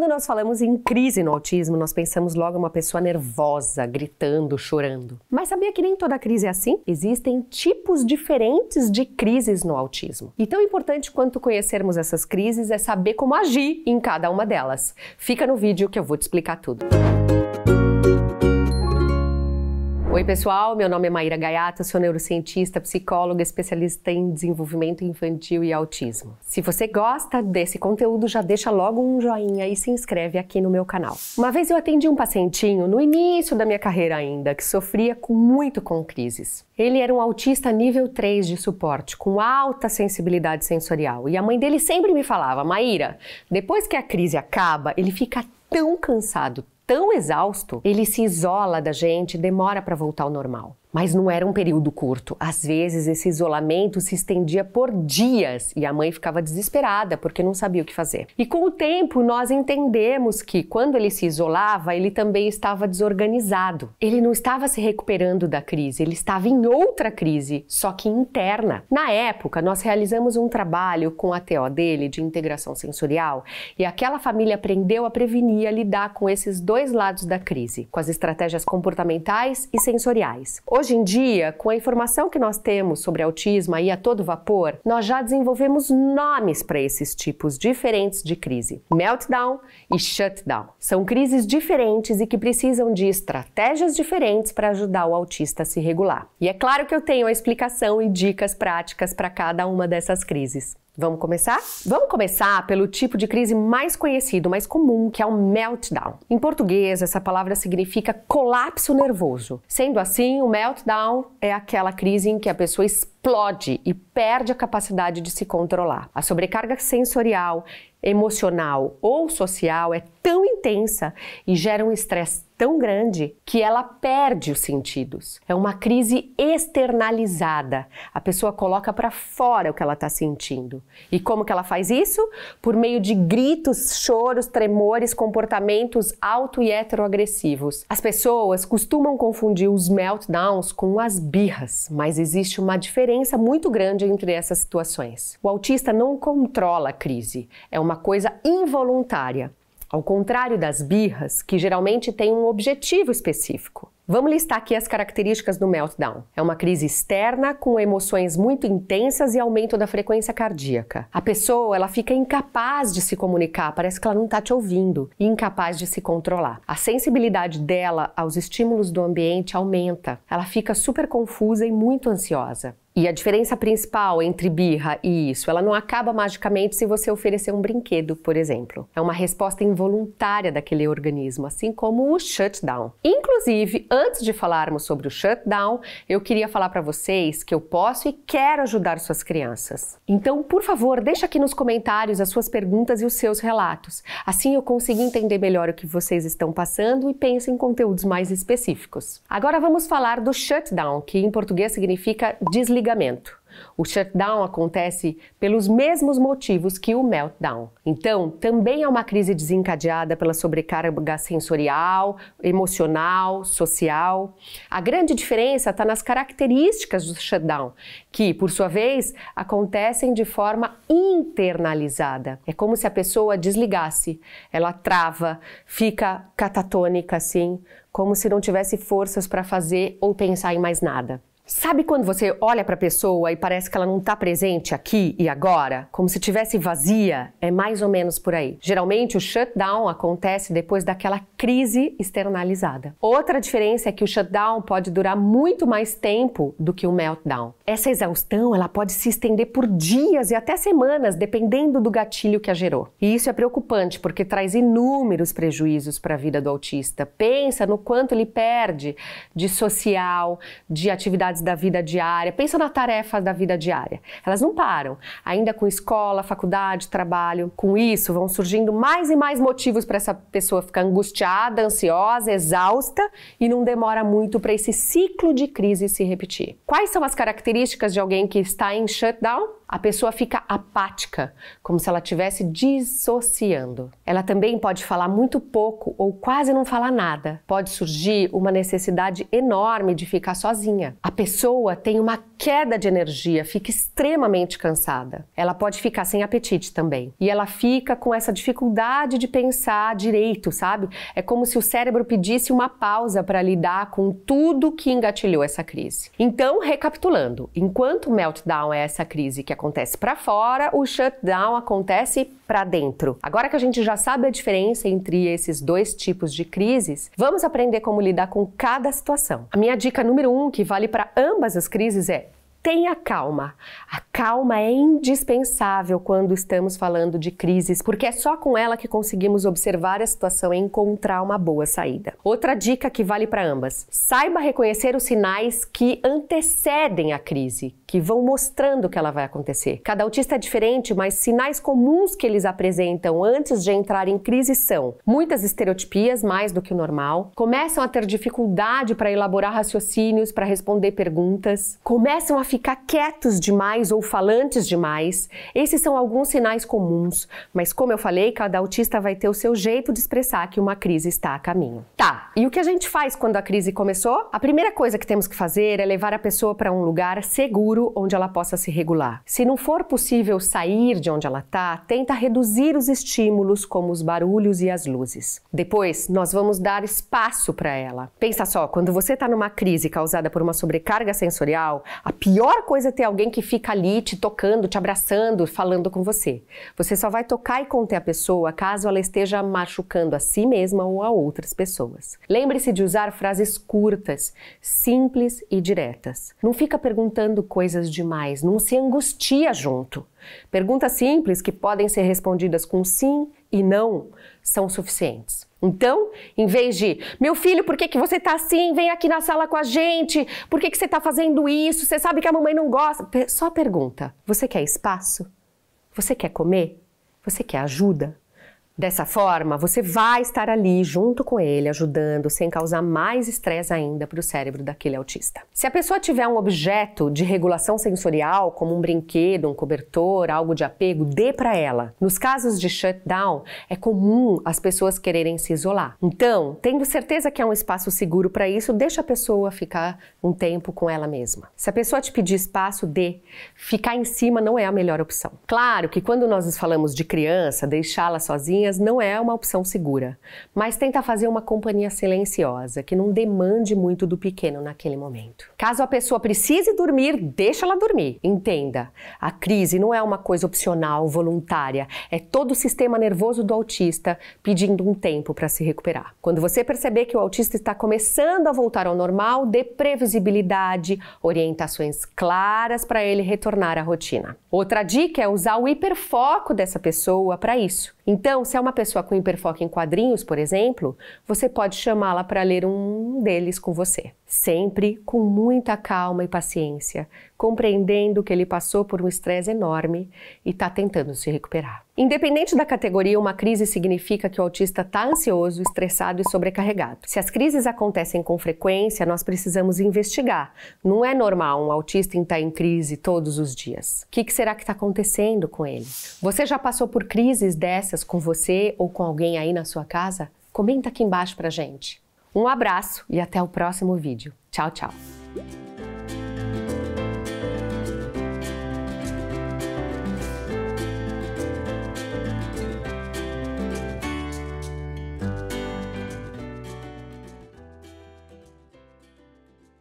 Quando nós falamos em crise no autismo, nós pensamos logo em uma pessoa nervosa, gritando, chorando. Mas sabia que nem toda crise é assim? Existem tipos diferentes de crises no autismo. E tão importante quanto conhecermos essas crises é saber como agir em cada uma delas. Fica no vídeo que eu vou te explicar tudo. Música Oi, pessoal. Meu nome é Maíra Gaiata, sou neurocientista, psicóloga, especialista em desenvolvimento infantil e autismo. Se você gosta desse conteúdo, já deixa logo um joinha e se inscreve aqui no meu canal. Uma vez eu atendi um pacientinho no início da minha carreira ainda, que sofria com, muito com crises. Ele era um autista nível 3 de suporte, com alta sensibilidade sensorial, e a mãe dele sempre me falava: "Maíra, depois que a crise acaba, ele fica tão cansado, tão exausto, ele se isola da gente, demora para voltar ao normal. Mas não era um período curto. Às vezes esse isolamento se estendia por dias e a mãe ficava desesperada porque não sabia o que fazer. E com o tempo nós entendemos que quando ele se isolava, ele também estava desorganizado. Ele não estava se recuperando da crise, ele estava em outra crise, só que interna. Na época, nós realizamos um trabalho com a TO dele de integração sensorial e aquela família aprendeu a prevenir e a lidar com esses dois lados da crise, com as estratégias comportamentais e sensoriais. Hoje em dia, com a informação que nós temos sobre autismo aí a todo vapor, nós já desenvolvemos nomes para esses tipos diferentes de crise: meltdown e shutdown. São crises diferentes e que precisam de estratégias diferentes para ajudar o autista a se regular. E é claro que eu tenho a explicação e dicas práticas para cada uma dessas crises. Vamos começar? Vamos começar pelo tipo de crise mais conhecido, mais comum, que é o meltdown. Em português, essa palavra significa colapso nervoso. Sendo assim, o meltdown é aquela crise em que a pessoa explode explode e perde a capacidade de se controlar. A sobrecarga sensorial, emocional ou social é tão intensa e gera um estresse tão grande que ela perde os sentidos. É uma crise externalizada. A pessoa coloca para fora o que ela está sentindo. E como que ela faz isso? Por meio de gritos, choros, tremores, comportamentos auto e heteroagressivos. As pessoas costumam confundir os meltdowns com as birras, mas existe uma diferença diferença muito grande entre essas situações. O autista não controla a crise, é uma coisa involuntária, ao contrário das birras, que geralmente têm um objetivo específico. Vamos listar aqui as características do meltdown. É uma crise externa com emoções muito intensas e aumento da frequência cardíaca. A pessoa, ela fica incapaz de se comunicar, parece que ela não está te ouvindo, e incapaz de se controlar. A sensibilidade dela aos estímulos do ambiente aumenta. Ela fica super confusa e muito ansiosa. E a diferença principal entre birra e isso, ela não acaba magicamente se você oferecer um brinquedo, por exemplo. É uma resposta involuntária daquele organismo, assim como o shutdown. Inclusive, Antes de falarmos sobre o shutdown, eu queria falar para vocês que eu posso e quero ajudar suas crianças. Então, por favor, deixa aqui nos comentários as suas perguntas e os seus relatos. Assim eu consigo entender melhor o que vocês estão passando e penso em conteúdos mais específicos. Agora vamos falar do shutdown, que em português significa desligamento. O shutdown acontece pelos mesmos motivos que o meltdown. Então, também é uma crise desencadeada pela sobrecarga sensorial, emocional, social. A grande diferença está nas características do shutdown, que, por sua vez, acontecem de forma internalizada. É como se a pessoa desligasse, ela trava, fica catatônica assim, como se não tivesse forças para fazer ou pensar em mais nada. Sabe quando você olha para a pessoa e parece que ela não está presente aqui e agora, como se tivesse vazia? É mais ou menos por aí. Geralmente o shutdown acontece depois daquela crise externalizada. Outra diferença é que o shutdown pode durar muito mais tempo do que o meltdown. Essa exaustão, ela pode se estender por dias e até semanas, dependendo do gatilho que a gerou. E isso é preocupante porque traz inúmeros prejuízos para a vida do autista. Pensa no quanto ele perde de social, de atividades atividades da vida diária, pensa na tarefa da vida diária. Elas não param, ainda com escola, faculdade, trabalho. Com isso, vão surgindo mais e mais motivos para essa pessoa ficar angustiada, ansiosa, exausta e não demora muito para esse ciclo de crise se repetir. Quais são as características de alguém que está em shutdown? a pessoa fica apática, como se ela estivesse dissociando. Ela também pode falar muito pouco ou quase não falar nada. Pode surgir uma necessidade enorme de ficar sozinha. A pessoa tem uma queda de energia, fica extremamente cansada. Ela pode ficar sem apetite também. E ela fica com essa dificuldade de pensar direito, sabe? É como se o cérebro pedisse uma pausa para lidar com tudo que engatilhou essa crise. Então, recapitulando, enquanto o meltdown é essa crise que acontece para fora, o shutdown acontece para dentro. Agora que a gente já sabe a diferença entre esses dois tipos de crises, vamos aprender como lidar com cada situação. A minha dica número um, que vale para ambas as crises, é tenha calma. A calma é indispensável quando estamos falando de crises, porque é só com ela que conseguimos observar a situação e encontrar uma boa saída. Outra dica que vale para ambas: saiba reconhecer os sinais que antecedem a crise, que vão mostrando que ela vai acontecer. Cada autista é diferente, mas sinais comuns que eles apresentam antes de entrar em crise são muitas estereotipias, mais do que o normal, começam a ter dificuldade para elaborar raciocínios, para responder perguntas, começam a ficar ficar quietos demais ou falantes demais. Esses são alguns sinais comuns, mas como eu falei, cada autista vai ter o seu jeito de expressar que uma crise está a caminho. Tá, e o que a gente faz quando a crise começou? A primeira coisa que temos que fazer é levar a pessoa para um lugar seguro onde ela possa se regular. Se não for possível sair de onde ela está, tenta reduzir os estímulos como os barulhos e as luzes. Depois, nós vamos dar espaço para ela. Pensa só, quando você está numa crise causada por uma sobrecarga sensorial, a pior melhor coisa é ter alguém que fica ali te tocando, te abraçando, falando com você. Você só vai tocar e conter a pessoa caso ela esteja machucando a si mesma ou a outras pessoas. Lembre-se de usar frases curtas, simples e diretas. Não fica perguntando coisas demais, não se angustia junto. Perguntas simples que podem ser respondidas com sim e não são suficientes. Então, em vez de, meu filho, por que, que você está assim? Vem aqui na sala com a gente. Por que, que você está fazendo isso? Você sabe que a mamãe não gosta. Só pergunta: você quer espaço? Você quer comer? Você quer ajuda? Dessa forma, você vai estar ali junto com ele, ajudando, sem causar mais estresse ainda para o cérebro daquele autista. Se a pessoa tiver um objeto de regulação sensorial, como um brinquedo, um cobertor, algo de apego, dê para ela. Nos casos de shutdown, é comum as pessoas quererem se isolar. Então, tendo certeza que é um espaço seguro para isso, deixa a pessoa ficar um tempo com ela mesma. Se a pessoa te pedir espaço, dê. Ficar em cima não é a melhor opção. Claro que quando nós falamos de criança, deixá-la sozinha companhias não é uma opção segura, mas tenta fazer uma companhia silenciosa, que não demande muito do pequeno naquele momento. Caso a pessoa precise dormir, deixa ela dormir. Entenda, a crise não é uma coisa opcional, voluntária, é todo o sistema nervoso do autista pedindo um tempo para se recuperar. Quando você perceber que o autista está começando a voltar ao normal, dê previsibilidade, orientações claras para ele retornar à rotina. Outra dica é usar o hiperfoco dessa pessoa para isso. Então, se é uma pessoa com hiperfoco em quadrinhos, por exemplo, você pode chamá-la para ler um deles com você. Sempre com muita calma e paciência, compreendendo que ele passou por um estresse enorme e está tentando se recuperar. Independente da categoria, uma crise significa que o autista está ansioso, estressado e sobrecarregado. Se as crises acontecem com frequência, nós precisamos investigar. Não é normal um autista estar em crise todos os dias. O que, que será que está acontecendo com ele? Você já passou por crises dessas com você ou com alguém aí na sua casa? Comenta aqui embaixo pra gente. Um abraço e até o próximo vídeo. Tchau, tchau!